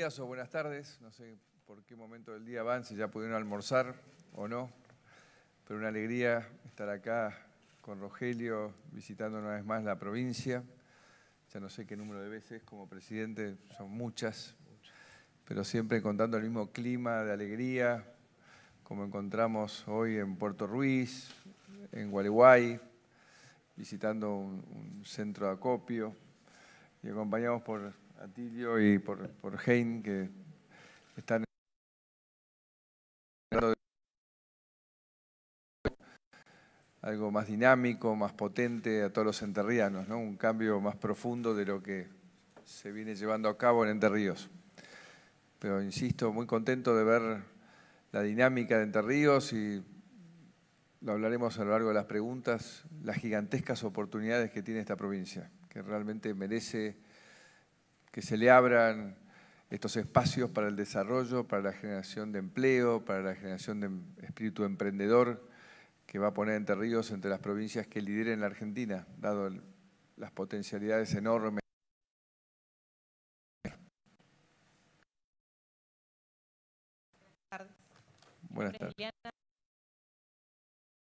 días o buenas tardes, no sé por qué momento del día van, si ya pudieron almorzar o no, pero una alegría estar acá con Rogelio visitando una vez más la provincia. Ya no sé qué número de veces como presidente, son muchas, pero siempre contando el mismo clima de alegría, como encontramos hoy en Puerto Ruiz, en Gualeguay, visitando un, un centro de acopio y acompañados por Atilio y por, por Hein, que están algo más dinámico, más potente a todos los enterrianos, ¿no? un cambio más profundo de lo que se viene llevando a cabo en Entre Ríos. Pero insisto, muy contento de ver la dinámica de Entre Ríos y lo hablaremos a lo largo de las preguntas, las gigantescas oportunidades que tiene esta provincia, que realmente merece que se le abran estos espacios para el desarrollo, para la generación de empleo, para la generación de espíritu emprendedor que va a poner Entre Ríos entre las provincias que lideren la Argentina, dado las potencialidades enormes. Buenas tardes.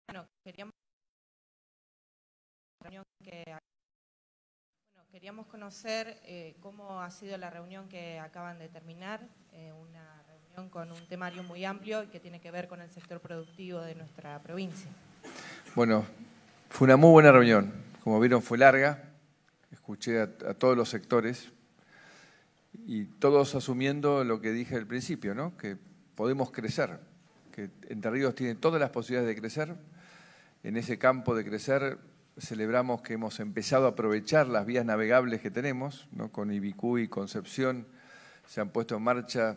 Bueno, queríamos que queríamos conocer eh, cómo ha sido la reunión que acaban de terminar, eh, una reunión con un temario muy amplio y que tiene que ver con el sector productivo de nuestra provincia. Bueno, fue una muy buena reunión. Como vieron, fue larga. Escuché a, todos los sectores y todos asumiendo lo que dije al principio, ¿no? Que podemos crecer, que Entre Ríos tiene todas las posibilidades de crecer. En ese campo de crecer celebramos que hemos empezado a aprovechar las vías navegables que tenemos, con Ibicú y Concepción se han puesto en marcha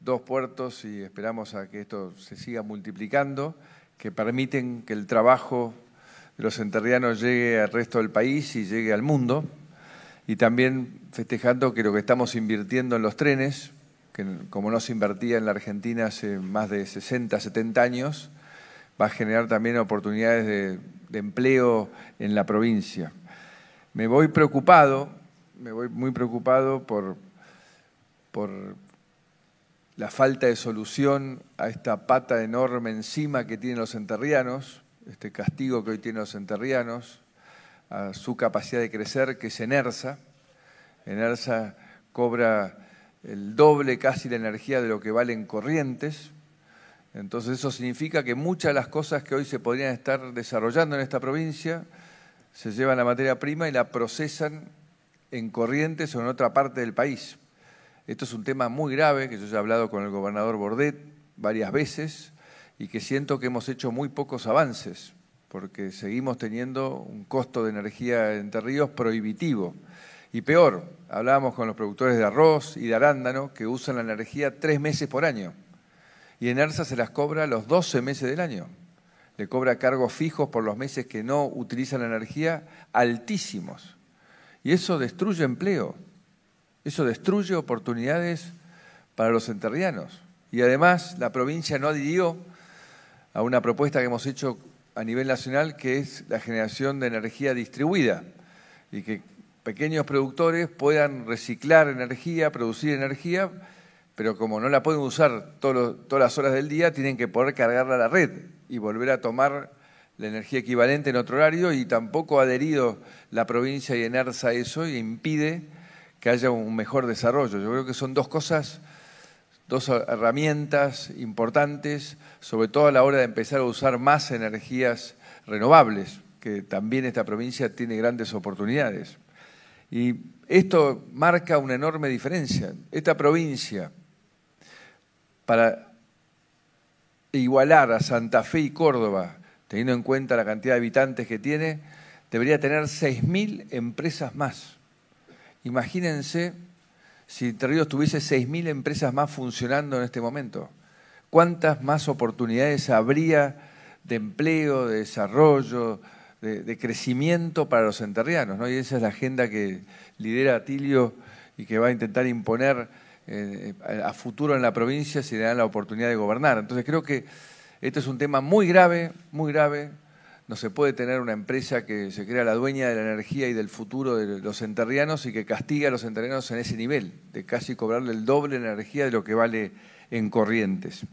dos puertos y esperamos a que esto se siga multiplicando, que permiten que el trabajo de los enterrianos llegue al resto del país y llegue al mundo, y también festejando que lo que estamos invirtiendo en los trenes, que como no se invertía en la Argentina hace más de 60, 70 años, va a generar también oportunidades de de empleo en la provincia. Me voy preocupado, me voy muy preocupado por, por la falta de solución a esta pata enorme encima que tienen los enterrianos, este castigo que hoy tienen los enterrianos, a su capacidad de crecer, que es Enersa. Enersa cobra el doble casi la energía de lo que valen corrientes, entonces eso significa que muchas de las cosas que hoy se podrían estar desarrollando en esta provincia se llevan la materia prima y la procesan en Corrientes o en otra parte del país. Esto es un tema muy grave que yo ya he hablado con el gobernador Bordet varias veces y que siento que hemos hecho muy pocos avances porque seguimos teniendo un costo de energía en Entre Ríos prohibitivo. Y peor, hablábamos con los productores de arroz y de arándano que usan la energía tres meses por año y en ENERSA se las cobra los 12 meses del año. Le cobra cargos fijos por los meses que no utilizan la energía altísimos. Y eso destruye empleo, eso destruye oportunidades para los enterrianos. Y además la provincia no adhirió a una propuesta que hemos hecho a nivel nacional que es la generación de energía distribuida y que pequeños productores puedan reciclar energía, producir energía pero como no la pueden usar todas las horas del día, tienen que poder cargarla a la red y volver a tomar la energía equivalente en otro horario y tampoco ha adherido la provincia y enerza a eso y impide que haya un mejor desarrollo. Yo creo que son dos cosas, dos herramientas importantes, sobre todo a la hora de empezar a usar más energías renovables, que también esta provincia tiene grandes oportunidades. Y esto marca una enorme diferencia. Esta provincia para igualar a Santa Fe y Córdoba, teniendo en cuenta la cantidad de habitantes que tiene, debería tener 6.000 empresas más. Imagínense si Entre tuviese 6.000 empresas más funcionando en este momento. ¿Cuántas más oportunidades habría de empleo, de desarrollo, de, crecimiento para los enterrianos? Y esa es la agenda que lidera Atilio y que va a intentar imponer eh, eh, a futuro en la provincia se le dan la oportunidad de gobernar. Entonces creo que este es un tema muy grave, muy grave. No se puede tener una empresa que se crea la dueña de la energía y del futuro de los enterrianos y que castiga a los enterrianos en ese nivel, de casi cobrarle el doble de energía de lo que vale en corrientes.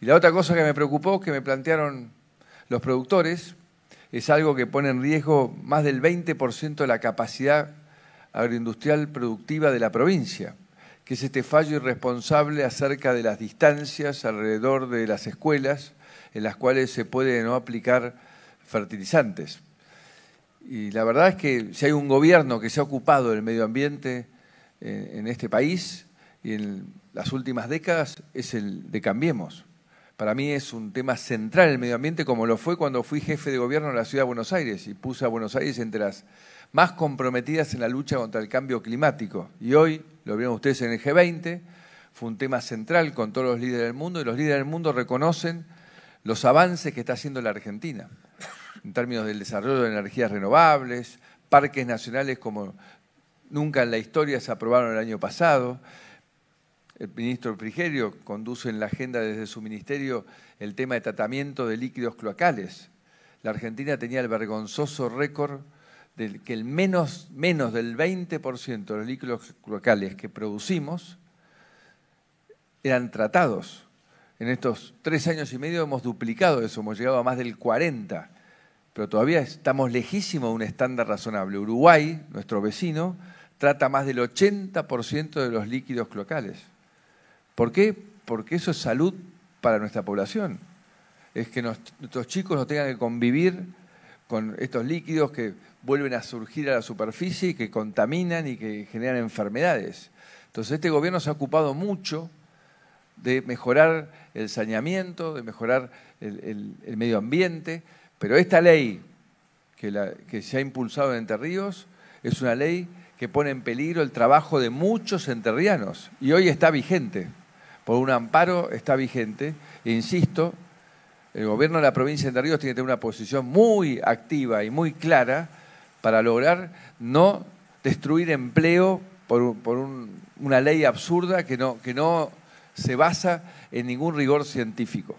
Y la otra cosa que me preocupó, que me plantearon los productores, es algo que pone en riesgo más del 20% de la capacidad agroindustrial productiva de la provincia que es este fallo irresponsable acerca de las distancias alrededor de las escuelas en las cuales se puede no aplicar fertilizantes. Y la verdad es que si hay un gobierno que se ha ocupado del medio ambiente eh, en este país y en las últimas décadas es el de Cambiemos. Para mí es un tema central el medio ambiente como lo fue cuando fui jefe de gobierno de la ciudad de Buenos Aires y puse a Buenos Aires entre las más comprometidas en la lucha contra el cambio climático. Y hoy, lo vieron ustedes en el G20, fue un tema central con todos los líderes del mundo y los líderes del mundo reconocen los avances que está haciendo la Argentina en términos del desarrollo de energías renovables, parques nacionales como nunca en la historia se aprobaron el año pasado. El ministro Frigerio conduce en la agenda desde su ministerio el tema de tratamiento de líquidos cloacales. La Argentina tenía el vergonzoso récord que el menos, menos del 20% de los líquidos cloacales que producimos eran tratados. En estos tres años y medio hemos duplicado eso, hemos llegado a más del 40%, pero todavía estamos lejísimos de un estándar razonable. Uruguay, nuestro vecino, trata más del 80% de los líquidos cloacales. ¿Por qué? Porque eso es salud para nuestra población. Es que nuestros chicos no tengan que convivir con estos líquidos que vuelven a surgir a la superficie y que contaminan y que generan enfermedades. Entonces este gobierno se ha ocupado mucho de mejorar el saneamiento, de mejorar el, medio ambiente, pero esta ley que, se ha impulsado en Entre Ríos es una ley que pone en peligro el trabajo de muchos enterrianos y hoy está vigente, por un amparo está vigente, e insisto, el gobierno de la provincia de Entre Ríos tiene que tener una posición muy activa y muy clara para lograr no destruir empleo por, por una ley absurda que no, que no se basa en ningún rigor científico.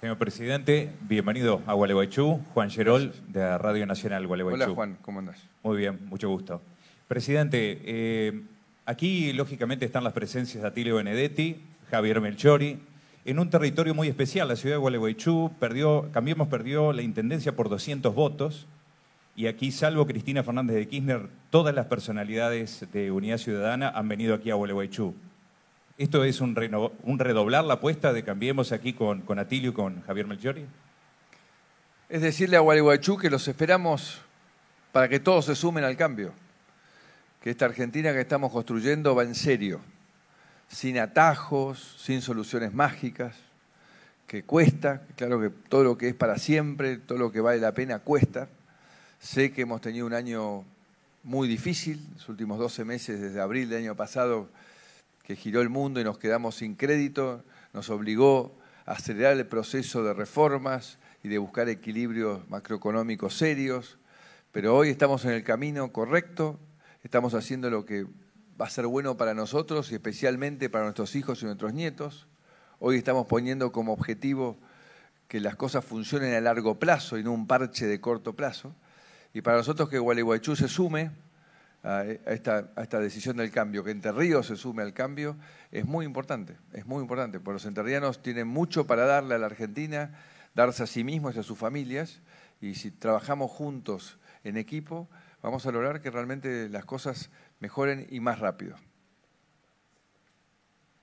Señor presidente, bienvenido a Gualeguaychú. Juan Gerol, de Radio Nacional Gualeguaychú. Hola Juan, ¿cómo andás? Muy bien, mucho gusto. Presidente, eh, aquí lógicamente están las presencias de Atilio Benedetti, Javier Melchori, en un territorio muy especial, la ciudad de Gualeguaychú, perdió, Cambiemos perdió la intendencia por 200 votos, y aquí, salvo Cristina Fernández de Kirchner, todas las personalidades de Unidad Ciudadana han venido aquí a Gualeguaychú. ¿Esto es un, redoblar la apuesta de Cambiemos aquí con, con Atilio y con Javier Melchiori? Es decirle a Gualeguaychú que los esperamos para que todos se sumen al cambio, que esta Argentina que estamos construyendo va en serio sin atajos, sin soluciones mágicas, que cuesta, claro que todo lo que es para siempre, todo lo que vale la pena cuesta. Sé que hemos tenido un año muy difícil, los últimos 12 meses desde abril del año pasado, que giró el mundo y nos quedamos sin crédito, nos obligó a acelerar el proceso de reformas y de buscar equilibrios macroeconómicos serios, pero hoy estamos en el camino correcto, estamos haciendo lo que va a ser bueno para nosotros y especialmente para nuestros hijos y nuestros nietos. Hoy estamos poniendo como objetivo que las cosas funcionen a largo plazo y no un parche de corto plazo. Y para nosotros que Gualeguaychú se sume a esta, decisión del cambio, que Entre Ríos se sume al cambio, es muy importante, es muy importante, porque los enterrianos tienen mucho para darle a la Argentina, darse a sí mismos y a sus familias, y si trabajamos juntos en equipo, vamos a lograr que realmente las cosas mejoren y más rápido.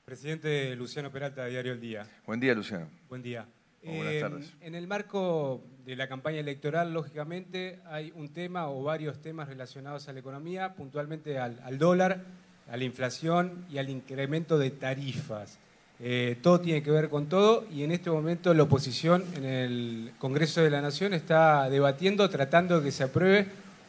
Presidente Luciano Peralta, Diario El Día. Buen día, Luciano. Buen día. Oh, eh, tardes. En el marco de la campaña electoral, lógicamente, hay un tema o varios temas relacionados a la economía, puntualmente al dólar, a la inflación y al incremento de tarifas. Eh, todo tiene que ver con todo y en este momento la oposición en el Congreso de la Nación está debatiendo, tratando de que se apruebe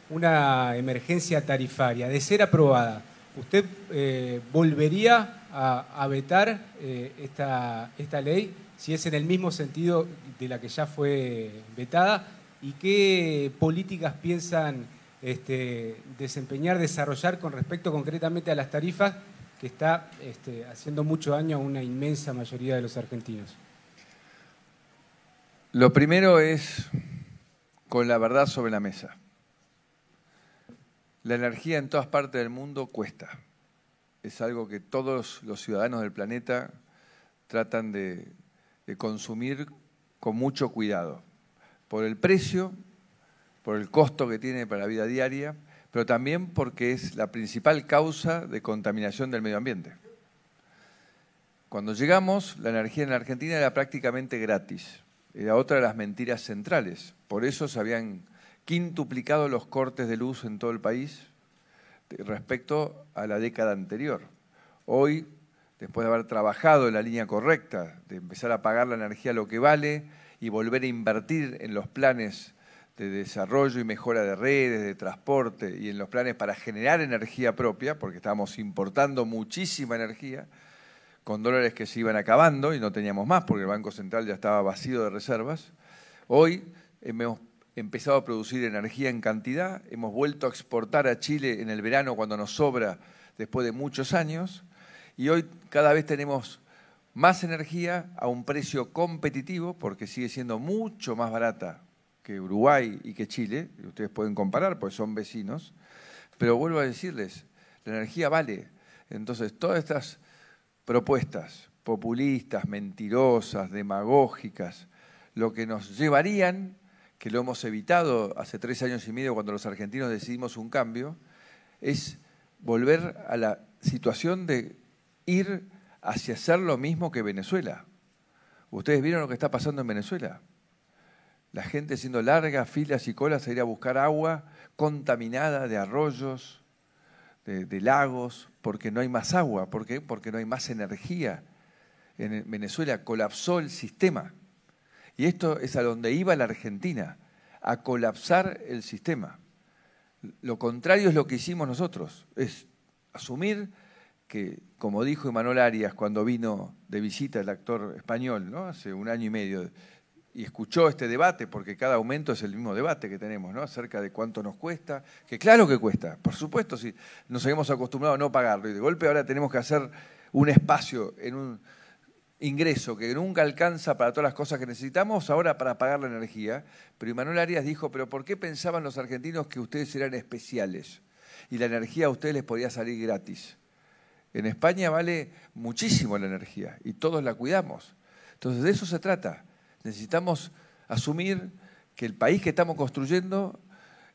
una emergencia tarifaria. De ser aprobada, ¿usted eh, volvería a, vetar eh, esta, esta ley si es en el mismo sentido de la que ya fue vetada? ¿Y qué políticas piensan este, desempeñar, desarrollar con respecto concretamente a las tarifas? que está este, haciendo mucho daño a una inmensa mayoría de los argentinos? Lo primero es con la verdad sobre la mesa. La energía en todas partes del mundo cuesta. Es algo que todos los ciudadanos del planeta tratan de consumir con mucho cuidado, por el precio, por el costo que tiene para la vida diaria pero también porque es la principal causa de contaminación del medio ambiente. Cuando llegamos, la energía en la Argentina era prácticamente gratis. Era otra de las mentiras centrales. Por eso se habían quintuplicado los cortes de luz en todo el país respecto a la década anterior. Hoy, después de haber trabajado en la línea correcta, de empezar a pagar la energía lo que vale y volver a invertir en los planes de desarrollo y mejora de redes, de transporte y en los planes para generar energía propia, porque estábamos importando muchísima energía, con dólares que se iban acabando y no teníamos más porque el Banco Central ya estaba vacío de reservas. Hoy hemos empezado a producir energía en cantidad, hemos vuelto a exportar a Chile en el verano cuando nos sobra después de muchos años y hoy cada vez tenemos más energía a un precio competitivo porque sigue siendo mucho más barata que Uruguay y que Chile, ustedes pueden comparar, pues son vecinos, pero vuelvo a decirles, la energía vale. Entonces, todas estas propuestas populistas, mentirosas, demagógicas, lo que nos llevarían, que lo hemos evitado hace tres años y medio cuando los argentinos decidimos un cambio, es volver a la situación de ir hacia hacer lo mismo que Venezuela. Ustedes vieron lo que está pasando en Venezuela. La gente haciendo largas filas y colas a ir a buscar agua contaminada de arroyos, de, lagos, porque no hay más agua, porque no hay más energía. En Venezuela colapsó el sistema. Y esto es a donde iba la Argentina, a colapsar el sistema. Lo contrario es lo que hicimos nosotros, es asumir que, como dijo Emanuel Arias cuando vino de visita el actor español, ¿no? hace un año y medio, y escuchó este debate, porque cada aumento es el mismo debate que tenemos, ¿no? Acerca de cuánto nos cuesta, que claro que cuesta, por supuesto, si nos habíamos acostumbrado a no pagarlo y de golpe ahora tenemos que hacer un espacio en un ingreso que nunca alcanza para todas las cosas que necesitamos, ahora para pagar la energía. Pero Manuel Arias dijo, pero ¿por qué pensaban los argentinos que ustedes eran especiales? Y la energía a ustedes les podía salir gratis. En España vale muchísimo la energía y todos la cuidamos. Entonces de eso se trata Necesitamos asumir que el país que estamos construyendo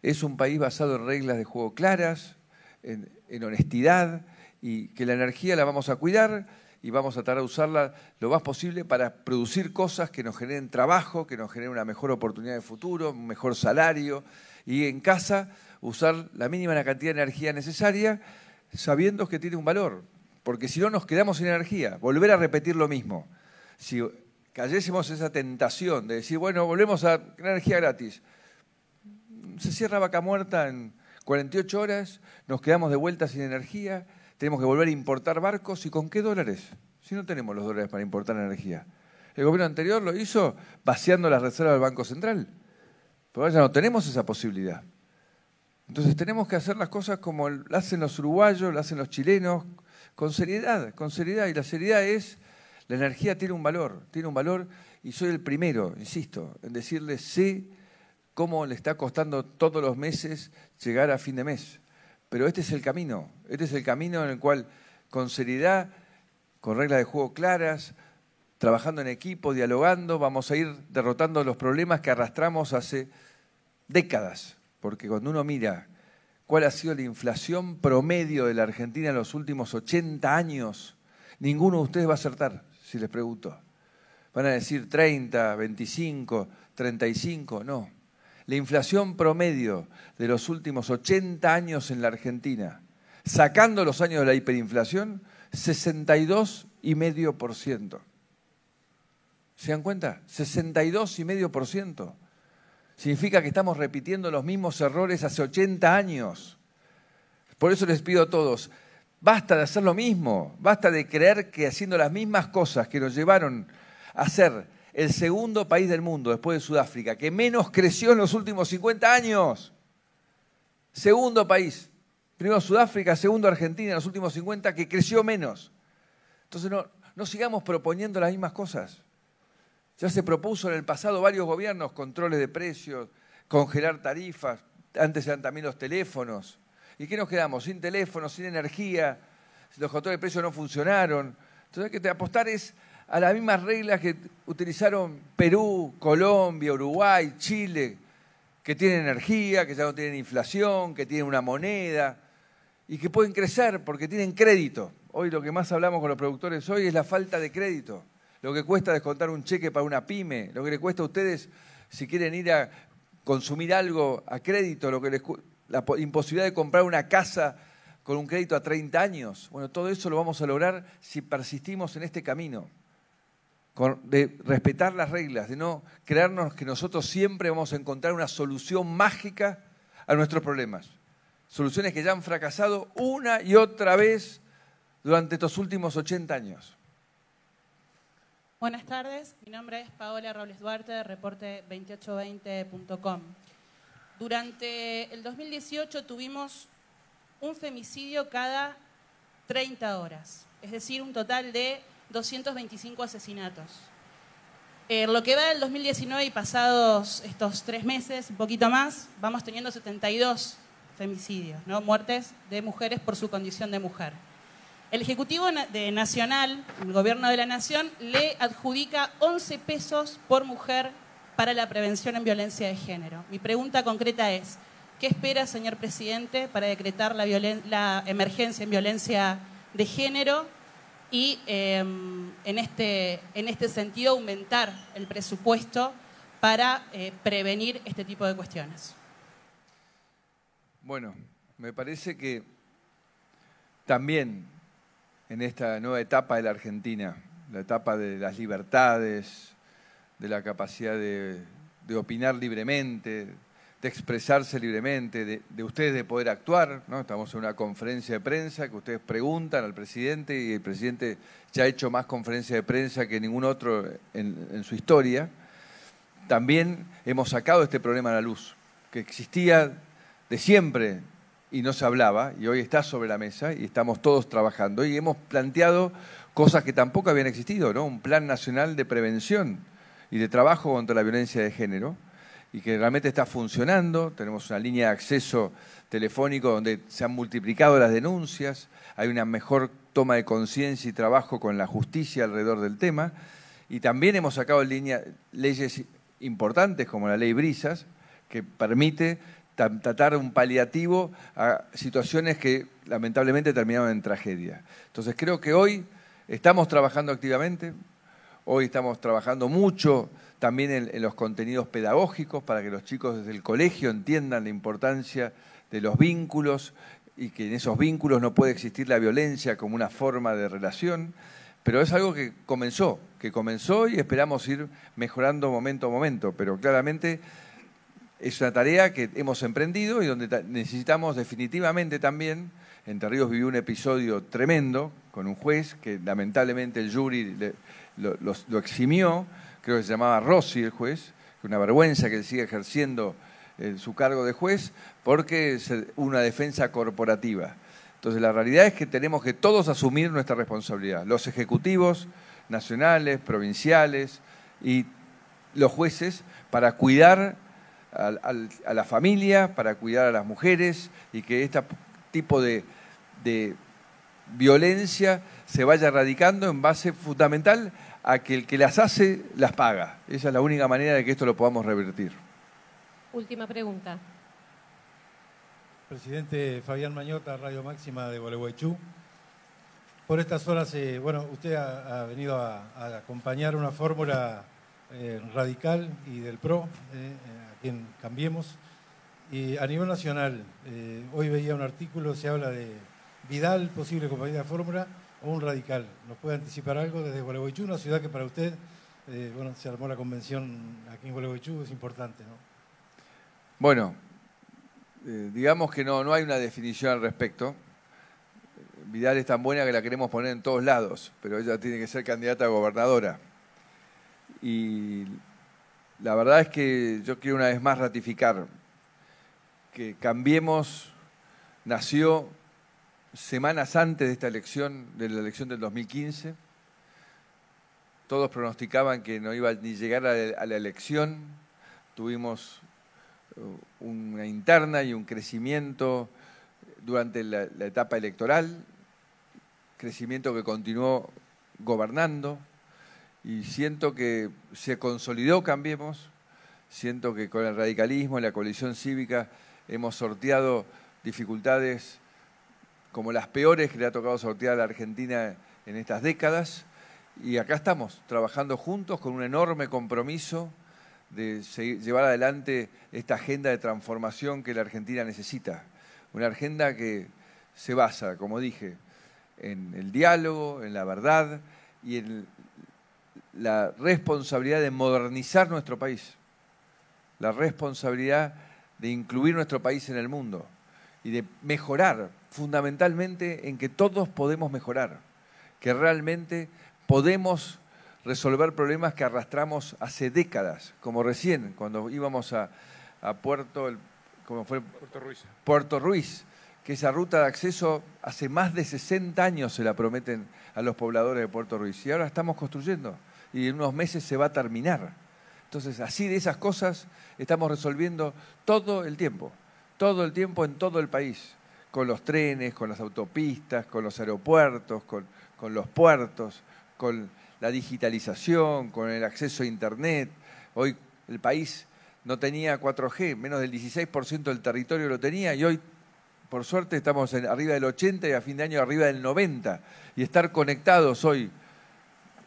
es un país basado en reglas de juego claras, en, honestidad y que la energía la vamos a cuidar y vamos a tratar de usarla lo más posible para producir cosas que nos generen trabajo, que nos generen una mejor oportunidad de futuro, un mejor salario y en casa usar la mínima cantidad de energía necesaria sabiendo que tiene un valor, porque si no nos quedamos sin energía, volver a repetir lo mismo. Si cayésemos esa tentación de decir, bueno, volvemos a energía gratis. Se cierra vaca muerta en 48 horas, nos quedamos de vuelta sin energía, tenemos que volver a importar barcos y con qué dólares, si no tenemos los dólares para importar energía. El gobierno anterior lo hizo vaciando las reservas del Banco Central, pero ahora ya no tenemos esa posibilidad. Entonces tenemos que hacer las cosas como lo hacen los uruguayos, lo hacen los chilenos, con seriedad, con seriedad. Y la seriedad es la energía tiene un valor, tiene un valor y soy el primero, insisto, en decirle sé cómo le está costando todos los meses llegar a fin de mes. Pero este es el camino, este es el camino en el cual con seriedad, con reglas de juego claras, trabajando en equipo, dialogando, vamos a ir derrotando los problemas que arrastramos hace décadas. Porque cuando uno mira cuál ha sido la inflación promedio de la Argentina en los últimos 80 años, ninguno de ustedes va a acertar si les pregunto. Van a decir 30, 25, 35, no. La inflación promedio de los últimos 80 años en la Argentina, sacando los años de la hiperinflación, 62,5%. ¿Se dan cuenta? 62,5%. Significa que estamos repitiendo los mismos errores hace 80 años. Por eso les pido a todos, Basta de hacer lo mismo, basta de creer que haciendo las mismas cosas que nos llevaron a ser el segundo país del mundo después de Sudáfrica, que menos creció en los últimos 50 años. Segundo país. Primero Sudáfrica, segundo Argentina en los últimos 50, que creció menos. Entonces no, sigamos proponiendo las mismas cosas. Ya se propuso en el pasado varios gobiernos controles de precios, congelar tarifas, antes eran también los teléfonos. ¿Y qué nos quedamos? Sin teléfono, sin energía, los controles de precio no funcionaron. Entonces que apostar es a las mismas reglas que utilizaron Perú, Colombia, Uruguay, Chile, que tienen energía, que ya no tienen inflación, que tienen una moneda y que pueden crecer porque tienen crédito. Hoy lo que más hablamos con los productores hoy es la falta de crédito, lo que cuesta descontar un cheque para una pyme, lo que le cuesta a ustedes si quieren ir a consumir algo a crédito, lo que les cuesta la imposibilidad de comprar una casa con un crédito a 30 años. Bueno, todo eso lo vamos a lograr si persistimos en este camino, de respetar las reglas, de no creernos que nosotros siempre vamos a encontrar una solución mágica a nuestros problemas. Soluciones que ya han fracasado una y otra vez durante estos últimos 80 años. Buenas tardes, mi nombre es Paola Robles Duarte, de reporte 2820.com. Durante el 2018 tuvimos un femicidio cada 30 horas, es decir, un total de 225 asesinatos. Eh, lo que va del 2019 y pasados estos tres meses, un poquito más, vamos teniendo 72 femicidios, ¿no? muertes de mujeres por su condición de mujer. El Ejecutivo Nacional, el Gobierno de la Nación, le adjudica 11 pesos por mujer para la prevención en violencia de género. Mi pregunta concreta es, ¿qué espera, señor presidente, para decretar la, la emergencia en violencia de género y em, en, este, en este sentido aumentar el presupuesto para eh, prevenir este tipo de cuestiones? Bueno, me parece que también en esta nueva etapa de la Argentina, la etapa de las libertades, de la capacidad de, opinar libremente, de expresarse libremente, de, ustedes de poder actuar. ¿no? Estamos en una conferencia de prensa que ustedes preguntan al presidente y el presidente ya ha hecho más conferencias de prensa que ningún otro en, en su historia. También hemos sacado este problema a la luz, que existía de siempre y no se hablaba, y hoy está sobre la mesa y estamos todos trabajando y hemos planteado cosas que tampoco habían existido, ¿no? Un plan nacional de prevención y de trabajo contra la violencia de género y que realmente está funcionando. Tenemos una línea de acceso telefónico donde se han multiplicado las denuncias, hay una mejor toma de conciencia y trabajo con la justicia alrededor del tema. Y también hemos sacado línea, leyes importantes como la ley Brisas, que permite tratar un paliativo a situaciones que lamentablemente terminaron en tragedia. Entonces creo que hoy estamos trabajando activamente, Hoy estamos trabajando mucho también en, los contenidos pedagógicos para que los chicos desde el colegio entiendan la importancia de los vínculos y que en esos vínculos no puede existir la violencia como una forma de relación. Pero es algo que comenzó, que comenzó y esperamos ir mejorando momento a momento. Pero claramente es una tarea que hemos emprendido y donde necesitamos definitivamente también entre Ríos vivió un episodio tremendo con un juez que lamentablemente el jury lo, eximió, creo que se llamaba Rossi el juez, una vergüenza que siga ejerciendo eh, su cargo de juez, porque es una defensa corporativa. Entonces la realidad es que tenemos que todos asumir nuestra responsabilidad, los ejecutivos nacionales, provinciales y los jueces, para cuidar a, la familia, para cuidar a las mujeres y que este tipo de violencia se vaya erradicando en base fundamental a que el que las hace las paga. Esa es la única manera de que esto lo podamos revertir. Última pregunta. Presidente Fabián Mañota, Radio Máxima de Gualeguaychú. Por estas horas, eh, bueno, usted ha, venido a, acompañar una fórmula eh, radical y del PRO, eh, a quien cambiemos. Y a nivel nacional, hoy veía un artículo, se habla de Vidal, posible compañía de fórmula, o un radical. ¿Nos puede anticipar algo desde Gualeguaychú, una ciudad que para usted, eh, bueno, se armó la convención aquí en Gualeguaychú, es importante, ¿no? Bueno, eh, digamos que no, no hay una definición al respecto. Vidal es tan buena que la queremos poner en todos lados, pero ella tiene que ser candidata a gobernadora. Y la verdad es que yo quiero una vez más ratificar que Cambiemos nació semanas antes de esta elección, de la elección del 2015. Todos pronosticaban que no iba ni llegar a la elección. Tuvimos uh, una interna y un crecimiento durante la, etapa electoral, crecimiento que continuó gobernando y siento que se consolidó Cambiemos, siento que con el radicalismo y la coalición cívica hemos sorteado dificultades como las peores que le ha tocado sortear a la Argentina en estas décadas. Y acá estamos, trabajando juntos con un enorme compromiso de llevar adelante esta agenda de transformación que la Argentina necesita. Una agenda que se basa, como dije, en el diálogo, en la verdad y en la responsabilidad de modernizar nuestro país, la responsabilidad de incluir nuestro país en el mundo y de mejorar fundamentalmente en que todos podemos mejorar, que realmente podemos resolver problemas que arrastramos hace décadas, como recién, cuando íbamos a, Puerto, fue? Puerto Ruiz. Puerto Ruiz, que esa ruta de acceso hace más de 60 años se la prometen a los pobladores de Puerto Ruiz y ahora estamos construyendo y en unos meses se va a terminar. Entonces, así de esas cosas estamos resolviendo todo el tiempo, todo el tiempo en todo el país con los trenes, con las autopistas, con los aeropuertos, con, los puertos, con la digitalización, con el acceso a Internet. Hoy el país no tenía 4G, menos del 16% del territorio lo tenía y hoy, por suerte, estamos arriba del 80 y a fin de año arriba del 90. Y estar conectados hoy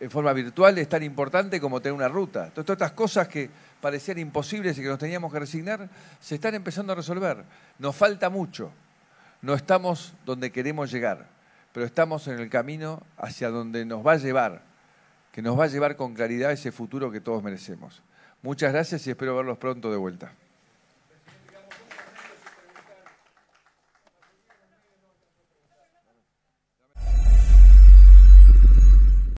en forma virtual es tan importante como tener una ruta. Entonces, todas estas cosas que parecían imposibles y que nos teníamos que resignar, se están empezando a resolver. Nos falta mucho. No estamos donde queremos llegar, pero estamos en el camino hacia donde nos va a llevar, que nos va a llevar con claridad ese futuro que todos merecemos. Muchas gracias y espero verlos pronto de vuelta.